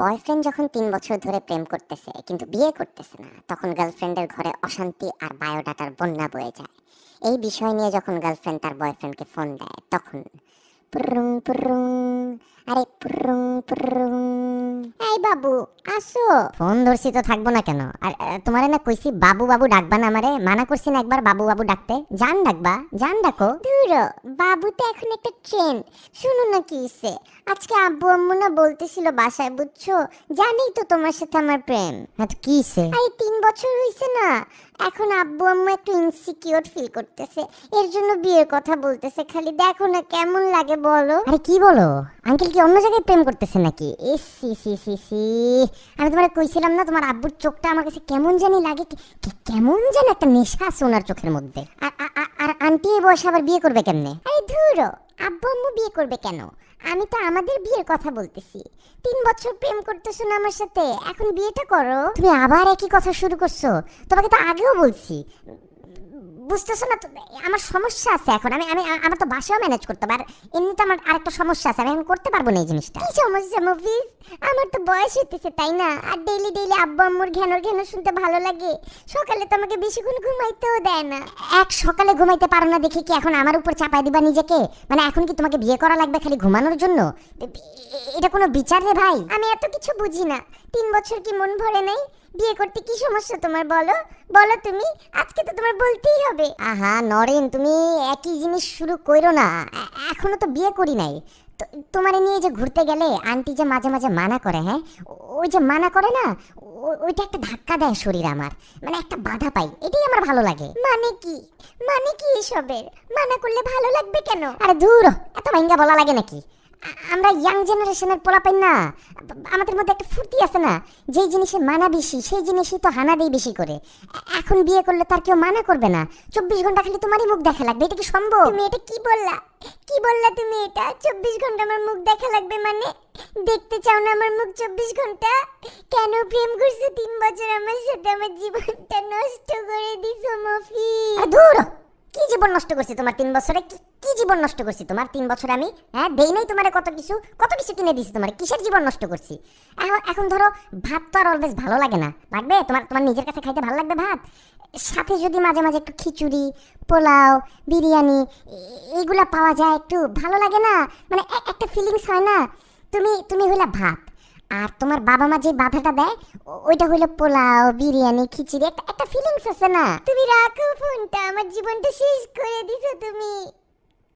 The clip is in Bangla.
বয়ফ্রেন্ড যখন তিন বছর ধরে প্রেম করতেছে কিন্তু বিয়ে করতেছে না তখন গার্লফ্রেন্ডের ঘরে অশান্তি আর বায়োডাটার বন্যা বয়ে যায় এই বিষয় নিয়ে যখন গার্লফ্রেন্ড তার বয়ফ্রেন্ডকে ফোন দেয় তখন পুরুম পুরুম আরে প্রুং প্রুং এই বাবু আসো ফোন ধরছি তো থাকবো না কেন আর তোমার না কইছি বাবু বাবু ডাকবা না আমারে মানা করছি না একবার বাবু বাবু ডাকতে জান ডাকবা জান ডাকো দূর বাবু তো এখন একটা ট্রেন শুনো না কি ইসে আজকে আব্বু আম্মু না বলতেছিল বাসায় বুঝছো জানি তো তোমার সাথে আমার প্রেম হ্যাঁ কি ইসে আরে তিন বছর হয়েছে না এখন আব্বু আম্মু একটু ইনসিকিউর ফিল করতেছে এর জন্য বিয়ের কথা বলতেছে খালি দেখো না কেমন লাগে বলো আরে কি বলো আঙ্কেল কি অন্য জায়গায় প্রেম করতেছে নাকি এসি সি সি সি আমি তোমার কইছিলাম না তোমার আব্বুর চোখটা আমার কাছে কেমন জানি লাগে কেমন যেন একটা নেশা আছে ওনার চোখের মধ্যে আর আন্টি এই বয়সে আবার বিয়ে করবে কেমনে আরে ধুরো আব্বু আম্মু বিয়ে করবে কেন আমি তো আমাদের বিয়ের কথা বলতেছি তিন বছর প্রেম করতেছো না আমার সাথে এখন বিয়েটা করো তুমি আবার একই কথা শুরু করছো তোমাকে তো আগেও বলছি বুঝতেছো না তো আমার সমস্যা আছে এখন আমি আমি আমার তো বাসাও ম্যানেজ করতে পার এমনিতে আমার আরেকটা সমস্যা আছে আমি এখন করতে পারবো না এই জিনিসটা কি সমস্যা মুভিজ আমার তো বয়স হইতেছে তাই না আর ডেইলি ডেইলি আব্বু আম্মুর ঘ্যানোর ঘ্যানোর শুনতে ভালো লাগে সকালে তো আমাকে বেশিক্ষণ ঘুমাইতেও দেয় না এক সকালে ঘুমাইতে পারো না দেখি কি এখন আমার উপর চাপাই দিবা নিজেকে মানে এখন কি তোমাকে বিয়ে করা লাগবে খালি ঘুমানোর জন্য এটা কোনো বিচার রে ভাই আমি এত কিছু বুঝি না তিন বছর কি মন ভরে নাই বিয়ে করতে কি সমস্যা তোমার বলো বলো তুমি আজকে তো তোমার বলতেই হবে আহা নরেন তুমি একই জিনিস শুরু করো না এখনো তো বিয়ে করি নাই তোমারে নিয়ে যে ঘুরতে গেলে আন্টি যে মাঝে মাঝে মানা করে হ্যাঁ ওই যে মানা করে না ওইটা একটা ধাক্কা দেয় শরীর আমার মানে একটা বাধা পাই এটাই আমার ভালো লাগে মানে কি মানে কি এসবের মানা করলে ভালো লাগবে কেন আরে দূর এত ভাঙ্গা বলা লাগে নাকি আমরা ইয়াং জেনারেশনের পোলা পাই না আমাদের মধ্যে একটা ফুর্তি আছে না যেই জিনিসে মানা বেশি সেই জিনিসই তো হানা দেই বেশি করে এখন বিয়ে করলে তার কেউ মানা করবে না চব্বিশ ঘন্টা খালি তোমারই মুখ দেখা লাগবে এটা কি সম্ভব তুমি এটা কি বললা কি বললা তুমি এটা চব্বিশ ঘন্টা আমার মুখ দেখা লাগবে মানে দেখতে চাও না আমার মুখ চব্বিশ ঘন্টা কেন প্রেম করছো তিন বছর আমার সাথে আমার জীবনটা নষ্ট করে দিছো মফি দূর কি জীবন নষ্ট করছি তোমার তিন বছরে কি জীবন নষ্ট করছি তোমার তিন বছর আমি হ্যাঁ দেই নাই তোমার কত কিছু কত কিছু কিনে দিছি তোমার কিসের জীবন নষ্ট করছি এখন এখন ধরো ভাত তো আর অলওয়েজ ভালো লাগে না লাগবে তোমার তোমার নিজের কাছে খাইতে ভালো লাগবে ভাত সাথে যদি মাঝে মাঝে একটু খিচুড়ি পোলাও বিরিয়ানি এইগুলা পাওয়া যায় একটু ভালো লাগে না মানে একটা ফিলিংস হয় না তুমি তুমি হইলা ভাত আর তোমার বাবা মা যে বাধাটা দেয় ওইটা হলো পোলাও বিরিয়ানি খিচুড়ি একটা একটা ফিলিংস আছে না তুমি রাখো ফোনটা আমার জীবনটা শেষ করে দিছো তুমি